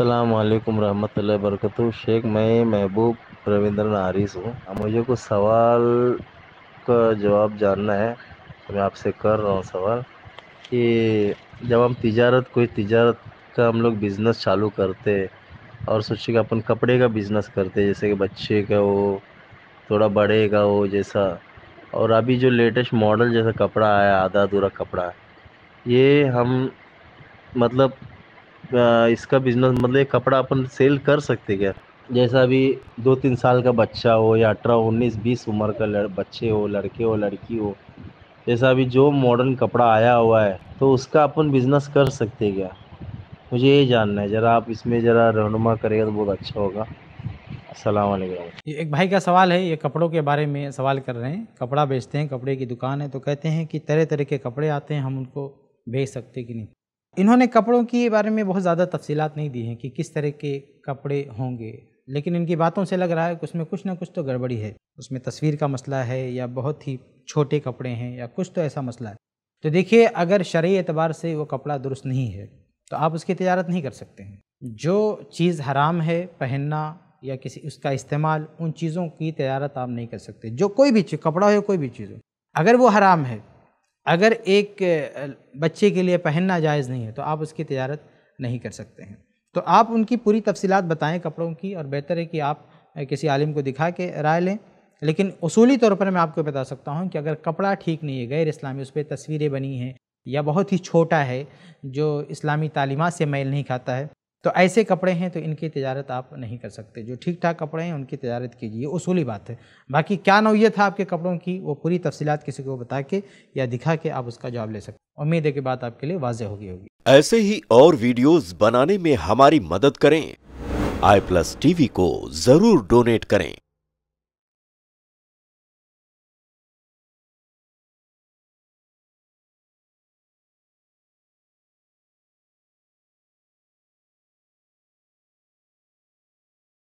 अल्लाम रहमतुल्लाहि वबरकत शेख मैं महबूब रविंद्र नारिस हूँ मुझे कुछ सवाल का जवाब जानना है तो मैं आपसे कर रहा हूँ सवाल कि जब हम तिजारत कोई तिजारत का हम लोग बिज़नेस चालू करते और सोचिए कि अपन कपड़े का बिज़नेस करते जैसे कि बच्चे का हो थोड़ा बड़े का हो जैसा और अभी जो लेटेस्ट मॉडल जैसा कपड़ा आया आधा अधूरा कपड़ा ये हम मतलब इसका बिजनेस मतलब ये कपड़ा अपन सेल कर सकते क्या जैसा अभी दो तीन साल का बच्चा हो या अठारह उन्नीस बीस उम्र का लड़, बच्चे हो लड़के हो लड़की हो जैसा अभी जो मॉडर्न कपड़ा आया हुआ है तो उसका अपन बिजनेस कर सकते क्या मुझे ये जानना है ज़रा आप इसमें ज़रा रहनुमा करेगा तो बहुत अच्छा होगा असलम एक भाई का सवाल है ये कपड़ों के बारे में सवाल कर रहे हैं कपड़ा बेचते हैं कपड़े की दुकान है तो कहते हैं कि तरह तरह के कपड़े आते हैं हम उनको बेच सकते कि नहीं इन्होंने कपड़ों के बारे में बहुत ज़्यादा तफसीत नहीं दी हैं कि किस तरह के कपड़े होंगे लेकिन इनकी बातों से लग रहा है कि उसमें कुछ ना कुछ तो गड़बड़ी है उसमें तस्वीर का मसला है या बहुत ही छोटे कपड़े हैं या कुछ तो ऐसा मसला है तो देखिए अगर शर्य एतबार से वो कपड़ा दुरुस्त नहीं है तो आप उसकी तजारत नहीं कर सकते हैं जो चीज़ हराम है पहनना या किसी उसका इस्तेमाल उन चीज़ों की तजारत आप नहीं कर सकते जो कोई भी चीज़ कपड़ा हो कोई भी चीज़ हो अगर वो हराम है अगर एक बच्चे के लिए पहनना जायज़ नहीं है तो आप उसकी तजारत नहीं कर सकते हैं तो आप उनकी पूरी तफसीत बताएं कपड़ों की और बेहतर है कि आप किसी आलिम को दिखा के राय लें लेकिन उसूली तौर पर मैं आपको बता सकता हूँ कि अगर कपड़ा ठीक नहीं है गैर इस्लामी उस पर तस्वीरें बनी हैं या बहुत ही छोटा है जो इस्लामी तालीमत से मैल नहीं खाता है तो ऐसे कपड़े हैं तो इनकी तजारत आप नहीं कर सकते जो ठीक ठाक कपड़े हैं उनकी तजारत कीजिए उसूली बात है बाकी क्या नौीयत है आपके कपड़ों की वो पूरी तफसीत किसी को बता के या दिखा के आप उसका जवाब ले सकते उम्मीद है कि बात आपके लिए वाजह होगी होगी ऐसे ही और वीडियोस बनाने में हमारी मदद करें आई प्लस टीवी को जरूर डोनेट करें